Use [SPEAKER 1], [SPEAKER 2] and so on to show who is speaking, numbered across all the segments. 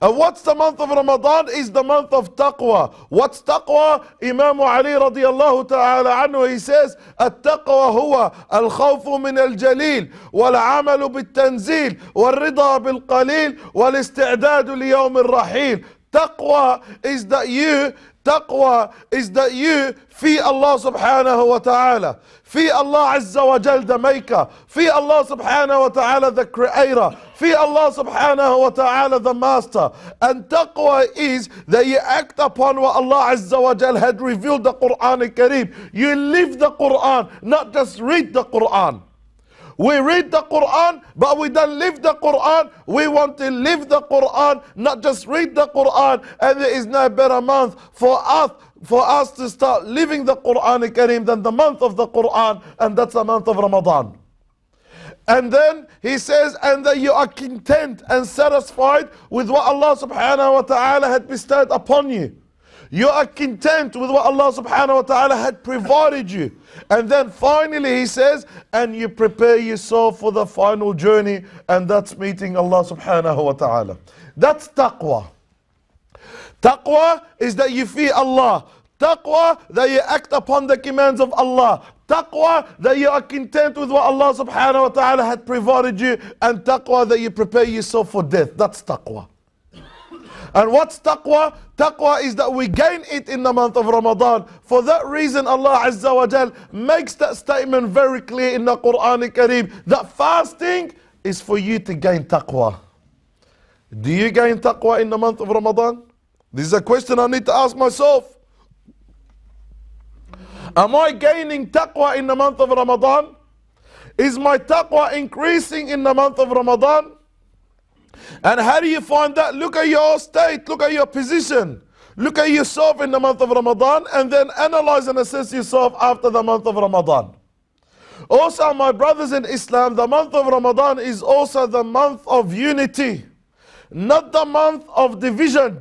[SPEAKER 1] And what's the month of Ramadan? Is the month of taqwa. What's taqwa? Imam Ali radiallahu ta'ala anhu, he says, التقوى هو الخوف من الجليل والعمل بالتنزيل والرضا بالقليل والاستعداد ليوم الرحيل. Taqwa is that you Taqwa is that you fear Allah subhanahu wa ta'ala. Fear Allah azza wa jal, the maker. Fear Allah subhanahu wa ta'ala, the creator. Fear Allah subhanahu wa ta'ala, the master. And taqwa is that you act upon what Allah azza wa jal had revealed the Quran al-Kareem. You live the Quran, not just read the Quran. We read the Quran, but we don't live the Quran. We want to live the Quran, not just read the Quran. And there is no better month for us for us to start living the Quran Kareem than the month of the Quran, and that's the month of Ramadan. And then he says, and that you are content and satisfied with what Allah subhanahu wa ta'ala had bestowed upon you. You are content with what Allah subhanahu wa ta'ala had provided you. And then finally he says, and you prepare yourself for the final journey, and that's meeting Allah subhanahu wa ta'ala. That's taqwa. Taqwa is that you fear Allah. Taqwa, that you act upon the commands of Allah. Taqwa, that you are content with what Allah subhanahu wa ta'ala had provided you. And taqwa, that you prepare yourself for death. That's taqwa. And what's taqwa? Taqwa is that we gain it in the month of Ramadan. For that reason, Allah Azza wa Jal makes that statement very clear in the Quran Kareem that fasting is for you to gain taqwa. Do you gain taqwa in the month of Ramadan? This is a question I need to ask myself. Am I gaining taqwa in the month of Ramadan? Is my taqwa increasing in the month of Ramadan? And how do you find that? Look at your state, look at your position, look at yourself in the month of Ramadan, and then analyze and assess yourself after the month of Ramadan. Also, my brothers in Islam, the month of Ramadan is also the month of unity, not the month of division.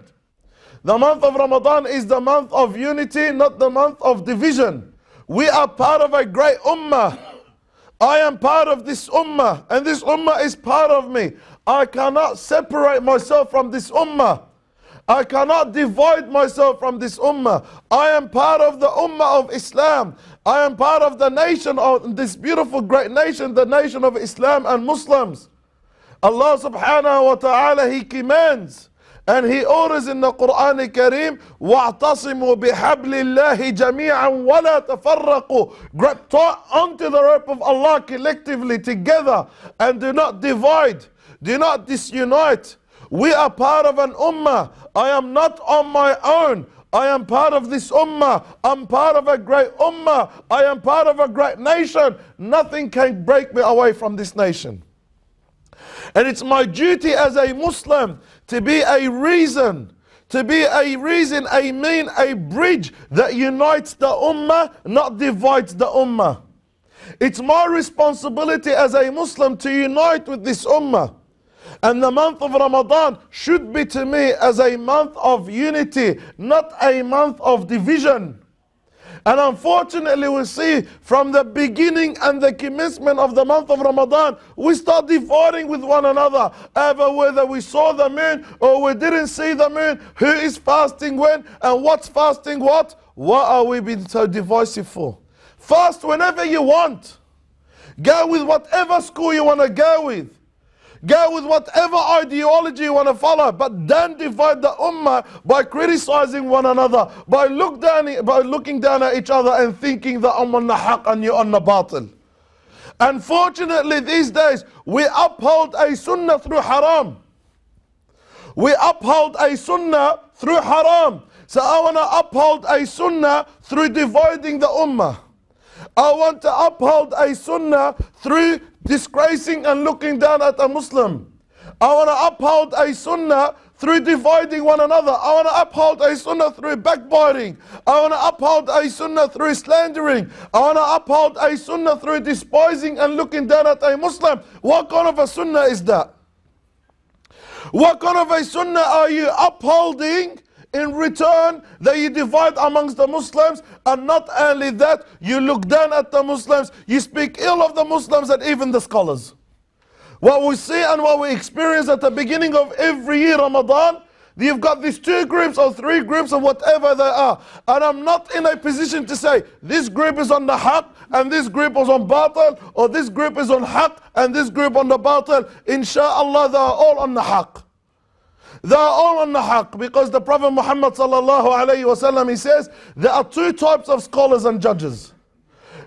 [SPEAKER 1] The month of Ramadan is the month of unity, not the month of division. We are part of a great ummah. I am part of this ummah, and this ummah is part of me. I cannot separate myself from this ummah. I cannot divide myself from this ummah. I am part of the ummah of Islam. I am part of the nation of this beautiful great nation, the nation of Islam and Muslims. Allah subhanahu wa ta'ala, He commands and he orders in the Quran Kareem, وَاعْتَصِمُوا بِحَبْلِ اللَّهِ جَمِيعًا وَلَا تَفَرَّقُوا Grab onto the rope of Allah collectively, together, and do not divide, do not disunite. We are part of an ummah. I am not on my own. I am part of this ummah. I'm part of a great ummah. I am part of a great nation. Nothing can break me away from this nation. And it's my duty as a Muslim to be a reason, to be a reason, I mean, a bridge that unites the ummah, not divides the ummah. It's my responsibility as a Muslim to unite with this ummah. And the month of Ramadan should be to me as a month of unity, not a month of division. And unfortunately, we see from the beginning and the commencement of the month of Ramadan, we start dividing with one another. Ever whether we saw the moon or we didn't see the moon, who is fasting when and what's fasting what? What are we being so divisive for? Fast whenever you want. Go with whatever school you want to go with. Go with whatever ideology you want to follow, but don't divide the ummah by criticizing one another, by, look down, by looking down at each other and thinking that I'm on the hak and you're on the batil. Unfortunately, these days, we uphold a sunnah through haram. We uphold a sunnah through haram. So I want to uphold a sunnah through dividing the ummah. I want to uphold a sunnah through disgracing and looking down at a Muslim. I want to uphold a sunnah through dividing one another. I want to uphold a sunnah through backbiting. I want to uphold a sunnah through slandering. I want to uphold a sunnah through despising and looking down at a Muslim. What kind of a sunnah is that? What kind of a sunnah are you upholding in return, that you divide amongst the Muslims, and not only that, you look down at the Muslims, you speak ill of the Muslims and even the scholars. What we see and what we experience at the beginning of every year, Ramadan, You've got these two groups or three groups or whatever they are. And I'm not in a position to say this group is on the haq and this group is on batil or this group is on haq and this group on the batil. Insha'Allah, they are all on the haq. They are all on the haqq because the Prophet Muhammad sallallahu alayhi wasallam he says there are two types of scholars and judges.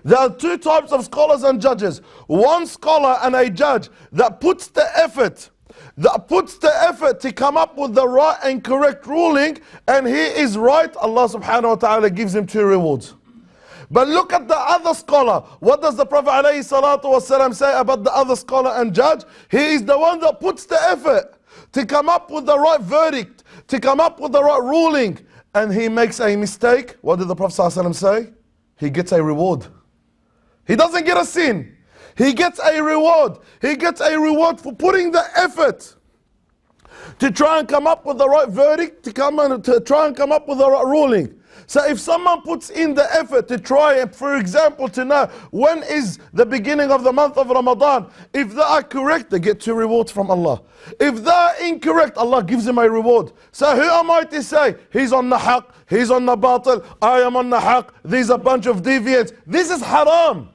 [SPEAKER 1] There are two types of scholars and judges. One scholar and a judge that puts the effort that puts the effort to come up with the right and correct ruling and he is right, Allah subhanahu wa ta'ala gives him two rewards. But look at the other scholar. What does the Prophet ﷺ say about the other scholar and judge? He is the one that puts the effort to come up with the right verdict, to come up with the right ruling, and he makes a mistake, what did the Prophet ﷺ say? He gets a reward. He doesn't get a sin. He gets a reward. He gets a reward for putting the effort to try and come up with the right verdict, to come and to try and come up with the right ruling. So if someone puts in the effort to try, for example, to know when is the beginning of the month of Ramadan, if they are correct, they get two rewards from Allah. If they are incorrect, Allah gives them a reward. So who am I to say, he's on the haq, he's on the batil, I am on the haq. these a bunch of deviants. This is haram.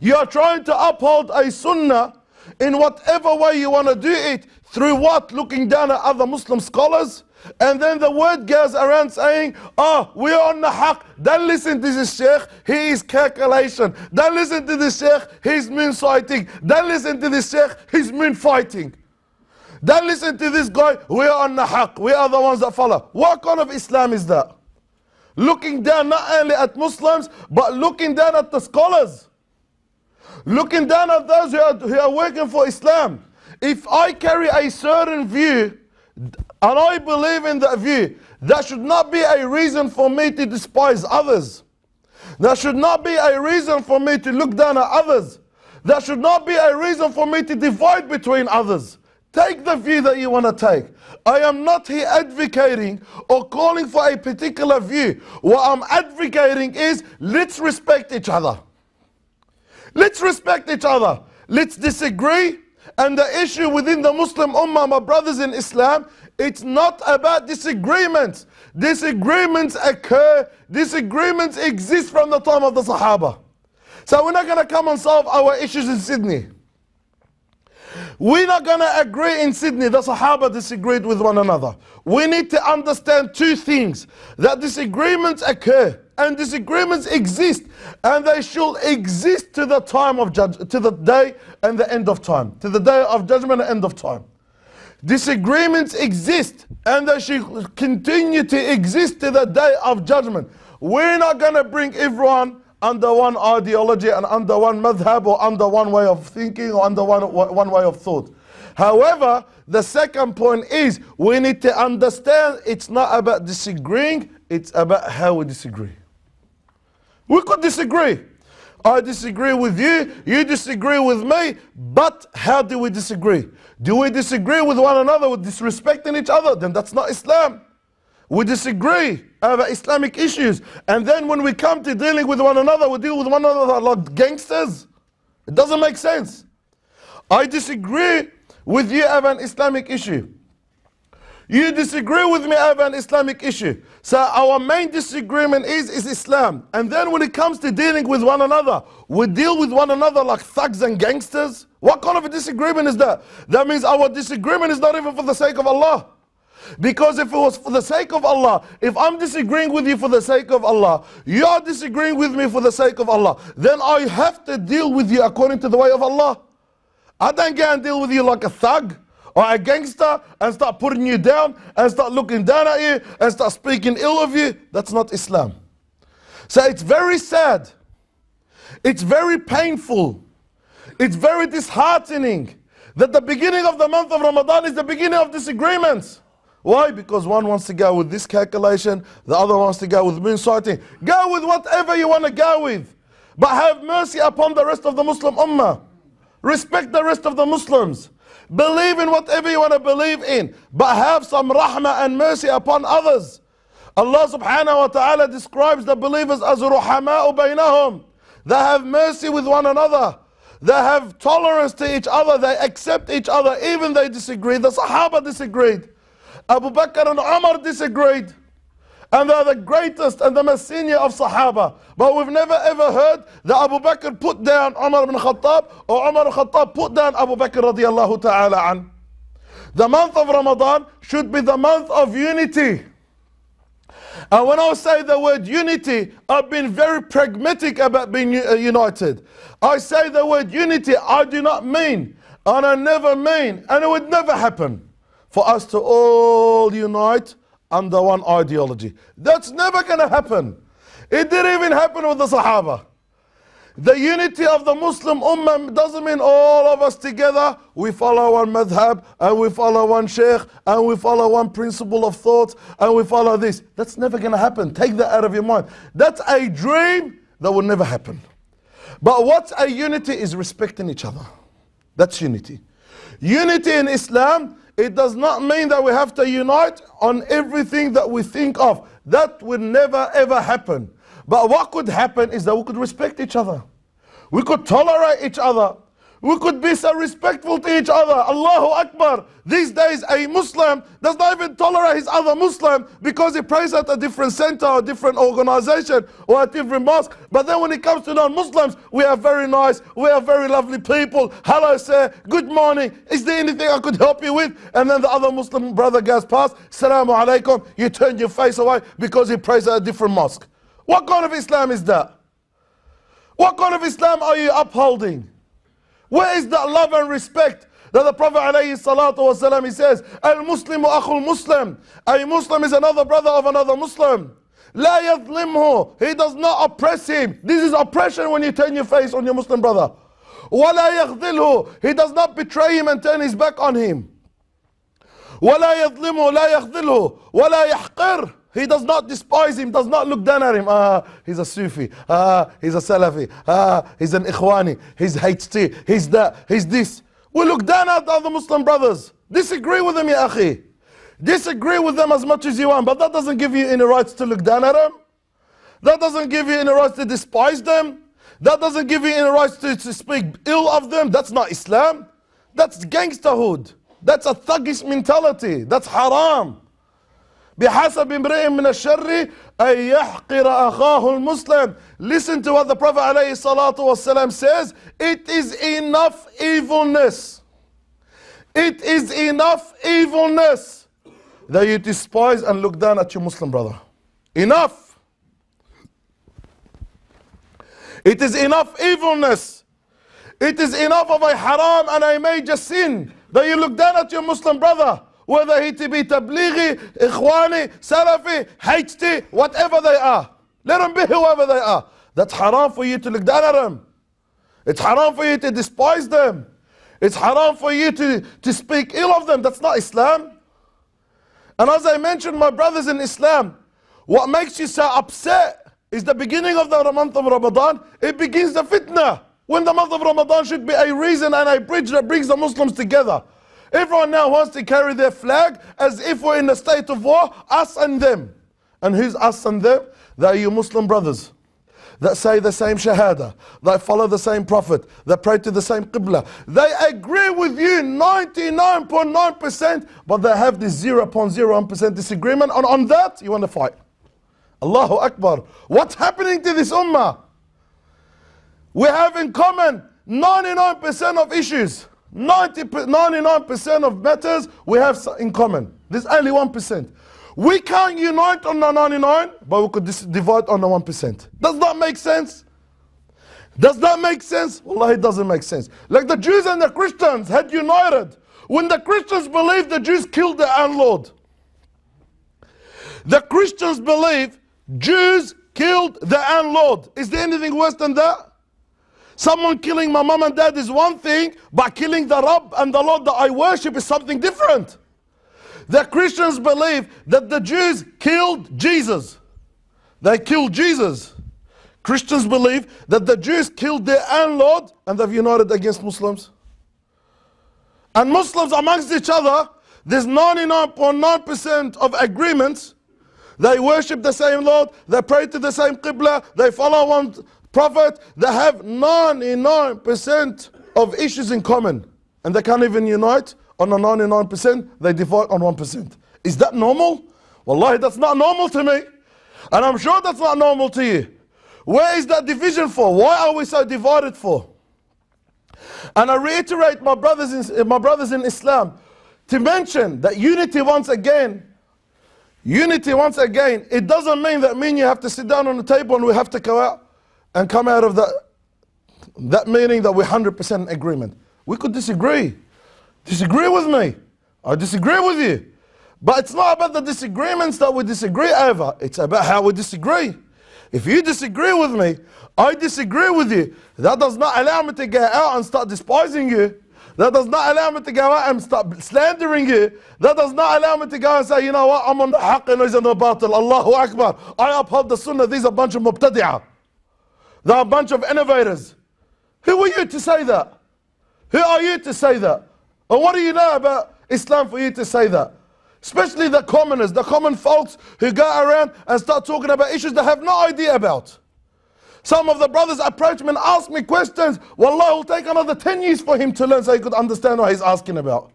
[SPEAKER 1] You are trying to uphold a sunnah in whatever way you want to do it, through what? Looking down at other Muslim scholars? And then the word goes around saying, Oh, we're on the haq. Don't listen to this sheikh. He is calculation. Don't listen to this sheikh. He's moon sighting. Don't listen to this sheikh. He's moon fighting. Don't listen to this guy. We're on the haq. We are the ones that follow. What kind of Islam is that? Looking down not only at Muslims, but looking down at the scholars. Looking down at those who are, who are working for Islam. If I carry a certain view, and I believe in that view, that should not be a reason for me to despise others. That should not be a reason for me to look down at others. That should not be a reason for me to divide between others. Take the view that you want to take. I am not here advocating or calling for a particular view. What I'm advocating is let's respect each other. Let's respect each other. Let's disagree. And the issue within the Muslim Ummah, my brothers in Islam, it's not about disagreements. Disagreements occur, disagreements exist from the time of the Sahaba. So we're not going to come and solve our issues in Sydney. We're not going to agree in Sydney. The Sahaba disagreed with one another. We need to understand two things that disagreements occur and disagreements exist and they shall exist to the time of judge to the day and the end of time to the day of judgment and end of time Disagreements exist and they should continue to exist to the day of judgment. We're not going to bring everyone under one ideology and under one madhab or under one way of thinking or under one, one way of thought. However, the second point is we need to understand it's not about disagreeing, it's about how we disagree. We could disagree. I disagree with you, you disagree with me, but how do we disagree? Do we disagree with one another, with disrespecting each other? Then that's not Islam. We disagree over Islamic issues. And then when we come to dealing with one another, we deal with one another like gangsters. It doesn't make sense. I disagree with you over an Islamic issue. You disagree with me over an Islamic issue. So our main disagreement is, is Islam. And then when it comes to dealing with one another, we deal with one another like thugs and gangsters. What kind of a disagreement is that? That means our disagreement is not even for the sake of Allah. Because if it was for the sake of Allah, if I'm disagreeing with you for the sake of Allah, you're disagreeing with me for the sake of Allah, then I have to deal with you according to the way of Allah. I don't go and deal with you like a thug or a gangster and start putting you down and start looking down at you and start speaking ill of you, that's not Islam. So it's very sad. It's very painful. It's very disheartening that the beginning of the month of Ramadan is the beginning of disagreements. Why? Because one wants to go with this calculation, the other wants to go with moon sighting. Go with whatever you want to go with. But have mercy upon the rest of the Muslim Ummah. Respect the rest of the Muslims. Believe in whatever you want to believe in, but have some rahmah and mercy upon others. Allah subhanahu wa ta'ala describes the believers as ruhama'u baynahum. They have mercy with one another. They have tolerance to each other. They accept each other. Even they disagree. The Sahaba disagreed. Abu Bakr and Umar disagreed and they are the greatest and the most senior of Sahaba. But we've never ever heard that Abu Bakr put down Umar ibn Khattab or Umar ibn Khattab put down Abu Bakr radiallahu ta'ala an. The month of Ramadan should be the month of unity. And when I say the word unity, I've been very pragmatic about being uh, united. I say the word unity, I do not mean, and I never mean, and it would never happen for us to all unite under one ideology. That's never going to happen. It didn't even happen with the Sahaba. The unity of the Muslim Ummah doesn't mean all of us together, we follow one madhab, and we follow one sheikh, and we follow one principle of thought, and we follow this. That's never going to happen. Take that out of your mind. That's a dream that will never happen. But what's a unity is respecting each other. That's unity. Unity in Islam it does not mean that we have to unite on everything that we think of. That will never ever happen. But what could happen is that we could respect each other. We could tolerate each other. We could be so respectful to each other. Allahu Akbar. These days, a Muslim does not even tolerate his other Muslim because he prays at a different center or different organization or at different mosque. But then when it comes to non-Muslims, we are very nice. We are very lovely people. Hello, sir. Good morning. Is there anything I could help you with? And then the other Muslim brother goes past. Salaamu Alaikum. You turn your face away because he prays at a different mosque. What kind of Islam is that? What kind of Islam are you upholding? Where is that love and respect that the Prophet والسلام, he says, Al Muslim Akhul Muslim. A Muslim is another brother of another Muslim. La yadlimhu. He does not oppress him. This is oppression when you turn your face on your Muslim brother. ولا يخذله. He does not betray him and turn his back on him. ولا يظلمه لا يخذله ولا يحقر he does not despise him, does not look down at him. Ah, he's a Sufi. Ah, he's a Salafi. Ah, he's an Ikhwani. He's HT. He's that. He's this. We look down at other Muslim brothers. Disagree with them, ya akhi. Disagree with them as much as you want, but that doesn't give you any rights to look down at them. That doesn't give you any rights to despise them. That doesn't give you any rights to, to speak ill of them. That's not Islam. That's gangsterhood. That's a thuggish mentality. That's haram. بحسب امرئ من الشر أن يحقر أخاه المسلم. Listen to what the Prophet عليه الصلاة والسلام says. It is enough evilness. It is enough evilness that you despise and look down at your Muslim brother. Enough. It is enough evilness. It is enough of a haram and a major sin that you look down at your Muslim brother. whether it be Tablighi, Ikhwani, Salafi, HT, whatever they are. Let them be whoever they are. That's haram for you to look down at them. It's haram for you to despise them. It's haram for you to, to speak ill of them. That's not Islam. And as I mentioned, my brothers in Islam, what makes you so upset is the beginning of the month of Ramadan. It begins the fitna. When the month of Ramadan should be a reason and a bridge that brings the Muslims together. Everyone now wants to carry their flag as if we're in a state of war, us and them. And who's us and them? They're your Muslim brothers that say the same Shahada, that follow the same Prophet, that pray to the same Qibla. They agree with you 99.9%, but they have this 0.01% disagreement. And on that, you want to fight. Allahu Akbar. What's happening to this Ummah? We have in common 99% of issues. 90, 99% of matters we have in common. There's only 1%. We can't unite on the 99, but we could divide on the 1%. Does that make sense? Does that make sense? Allah, it doesn't make sense. Like the Jews and the Christians had united. When the Christians believed the Jews killed their own Lord. The Christians believe Jews killed their own Lord. Is there anything worse than that? Someone killing my mom and dad is one thing, but killing the Rabb and the Lord that I worship is something different. The Christians believe that the Jews killed Jesus. They killed Jesus. Christians believe that the Jews killed their own Lord and they've united against Muslims. And Muslims amongst each other, there's 99.9% of agreements. They worship the same Lord, they pray to the same Qibla, they follow one Prophet, they have 99% of issues in common and they can't even unite on the 99%, they divide on 1%. Is that normal? Wallahi, that's not normal to me. And I'm sure that's not normal to you. Where is that division for? Why are we so divided for? And I reiterate, my brothers in, eh, my brothers in Islam, to mention that unity once again, unity once again, it doesn't mean that mean you have to sit down on the table and we have to go out and come out of that that meeting that we're 100% in agreement. We could disagree. Disagree with me. I disagree with you. But it's not about the disagreements that we disagree over. It's about how we disagree. If you disagree with me, I disagree with you. That does not allow me to get out and start despising you. That does not allow me to go out and start slandering you. That does not allow me to go and say, you know what, I'm on the haqq and he's on the battle. Allahu Akbar. I uphold the sunnah. These are a bunch of mubtadi'ah. They're a bunch of innovators. Who are you to say that? Who are you to say that? And what do you know about Islam for you to say that? Especially the commoners, the common folks who go around and start talking about issues they have no idea about. Some of the brothers approach me and ask me questions. Wallah, it will take another 10 years for him to learn so he could understand what he's asking about.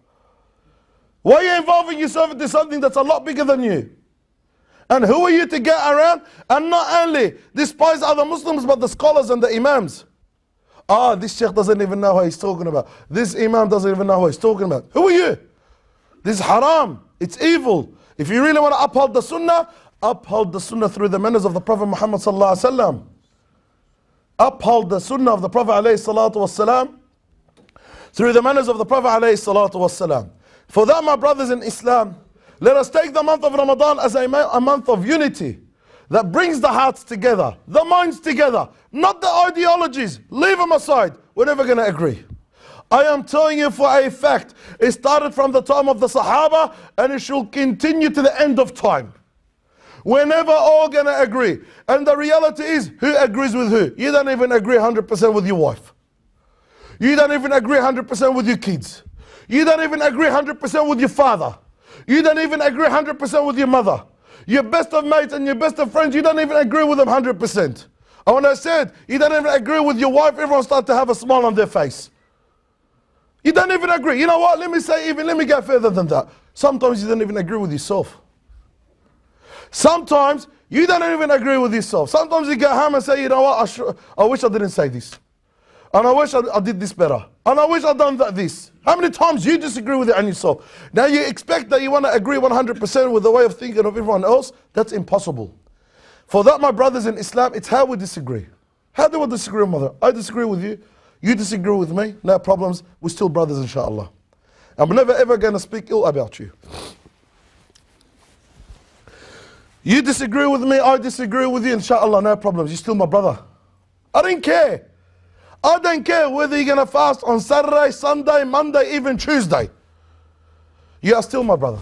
[SPEAKER 1] Why are you involving yourself into something that's a lot bigger than you? And who are you to get around? And not only despise other Muslims, but the scholars and the imams. Ah, this sheikh doesn't even know what he's talking about. This imam doesn't even know what he's talking about. Who are you? This is haram. It's evil. If you really want to uphold the sunnah, uphold the sunnah through the manners of the Prophet Muhammad sallallahu alaihi wasallam. Uphold the sunnah of the Prophet alayhi salatu wasalam through the manners of the Prophet alayhi salatu wasalam. For that, my brothers in Islam, let us take the month of Ramadan as a, a month of unity that brings the hearts together, the minds together, not the ideologies. Leave them aside. We're never going to agree. I am telling you for a fact, it started from the time of the Sahaba and it shall continue to the end of time. We're never all going to agree. And the reality is, who agrees with who? You don't even agree 100% with your wife. You don't even agree 100% with your kids. You don't even agree 100% with your father. You don't even agree 100% with your mother. Your best of mates and your best of friends, you don't even agree with them 100%. And when I said, you don't even agree with your wife, everyone starts to have a smile on their face. You don't even agree. You know what? Let me say even, let me go further than that. Sometimes you don't even agree with yourself. Sometimes you don't even agree with yourself. Sometimes you go home and say, you know what? I, I wish I didn't say this. And I wish I, I did this better. And I wish I'd done that, this. How many times you disagree with it and yourself? Now you expect that you want to agree 100% with the way of thinking of everyone else. That's impossible. For that, my brothers in Islam, it's how we disagree. How do we disagree, mother? I disagree with you. You disagree with me. No problems. We're still brothers, inshallah. I'm never ever going to speak ill about you. You disagree with me, I disagree with you, inshallah, no problems. You're still my brother. I do not care. I don't care whether you're going to fast on Saturday, Sunday, Monday, even Tuesday. You are still my brother.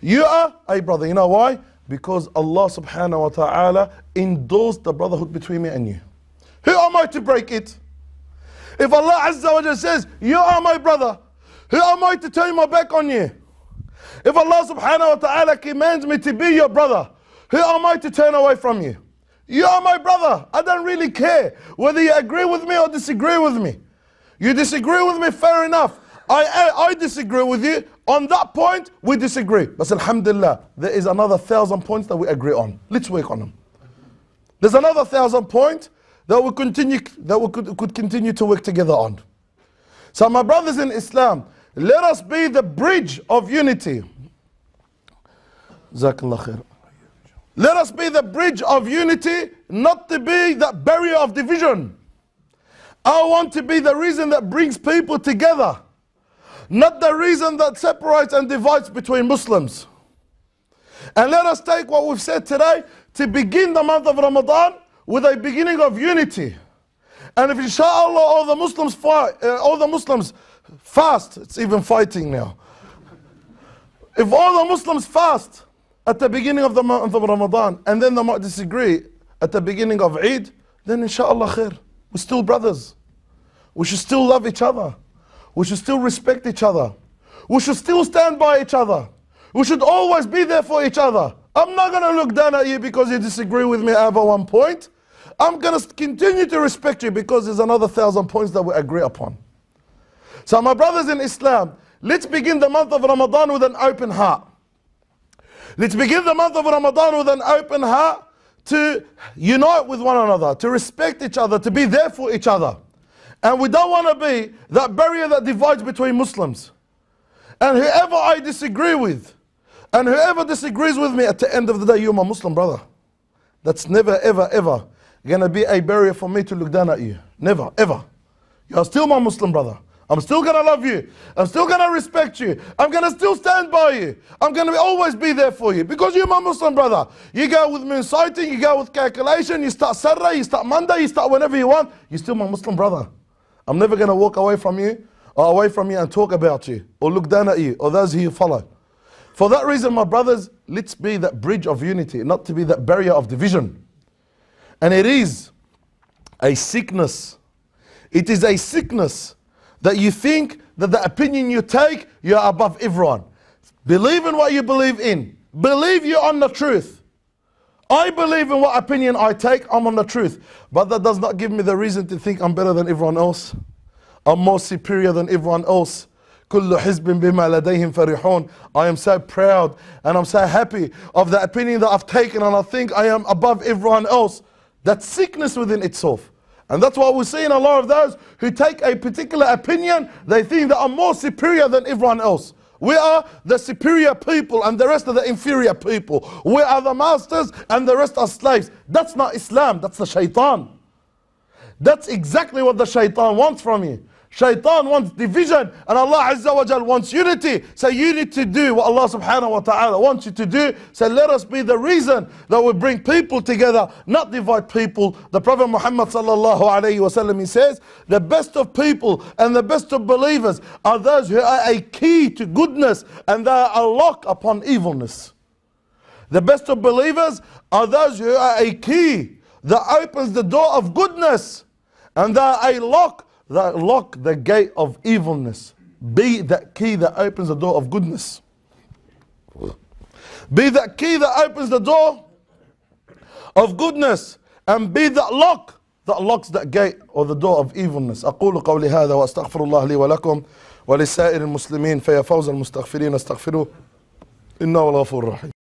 [SPEAKER 1] You are a brother. You know why? Because Allah subhanahu wa ta'ala endorsed the brotherhood between me and you. Who am I to break it? If Allah Azza wa Jalla says, You are my brother, who am I to turn my back on you? If Allah subhanahu wa ta'ala commands me to be your brother, who am I to turn away from you? You are my brother. I don't really care whether you agree with me or disagree with me. You disagree with me, fair enough. I, I, disagree with you. On that point, we disagree. But alhamdulillah, there is another thousand points that we agree on. Let's work on them. There's another thousand points that we continue that we could, could continue to work together on. So my brothers in Islam, let us be the bridge of unity. Zakallah khair. Let us be the bridge of unity, not to be the barrier of division. I want to be the reason that brings people together, not the reason that separates and divides between Muslims. And let us take what we've said today to begin the month of Ramadan with a beginning of unity. And if inshallah all the Muslims fight, uh, all the Muslims fast, it's even fighting now. If all the Muslims fast, at the beginning of the month of Ramadan and then the might disagree at the beginning of Eid, then inshallah khair. We're still brothers. We should still love each other. We should still respect each other. We should still stand by each other. We should always be there for each other. I'm not going to look down at you because you disagree with me over one point. I'm going to continue to respect you because there's another thousand points that we agree upon. So, my brothers in Islam, let's begin the month of Ramadan with an open heart. Let's begin the month of Ramadan with an open heart to unite with one another, to respect each other, to be there for each other. And we don't want to be that barrier that divides between Muslims. And whoever I disagree with, and whoever disagrees with me, at the end of the day, you're my Muslim brother. That's never, ever, ever going to be a barrier for me to look down at you. Never, ever. You're still my Muslim brother. I'm still gonna love you. I'm still gonna respect you. I'm gonna still stand by you. I'm gonna always be there for you because you're my Muslim brother. You go with in sighting, you go with calculation, you start Saturday, you start Monday, you start whenever you want. You're still my Muslim brother. I'm never gonna walk away from you or away from you and talk about you or look down at you or those who you follow. For that reason, my brothers, let's be that bridge of unity, not to be that barrier of division. And it is a sickness. It is a sickness that you think that the opinion you take, you're above everyone. Believe in what you believe in. Believe you're on the truth. I believe in what opinion I take, I'm on the truth. But that does not give me the reason to think I'm better than everyone else. I'm more superior than everyone else. I am so proud and I'm so happy of the opinion that I've taken and I think I am above everyone else. That sickness within itself. And that's why we see in a lot of those who take a particular opinion, they think they are more superior than everyone else. We are the superior people and the rest are the inferior people. We are the masters and the rest are slaves. That's not Islam, that's the shaitan. That's exactly what the shaitan wants from you. Shaitan wants division and Allah Azza wa Jal wants unity. So you need to do what Allah subhanahu wa ta'ala wants you to do. So let us be the reason that we bring people together, not divide people. The Prophet Muhammad sallallahu alayhi wa sallam, he says, the best of people and the best of believers are those who are a key to goodness and they are a lock upon evilness. The best of believers are those who are a key that opens the door of goodness and they are a lock that lock the gate of evilness. Be that key that opens the door of goodness. Be that key that opens the door of goodness. And be that lock that locks that gate or the door of evilness. أقول قولي هذا وأستغفر الله لي ولكم ولسائر المسلمين فيا فوز المستغفرين استغفروه إنه الغفور الرحيم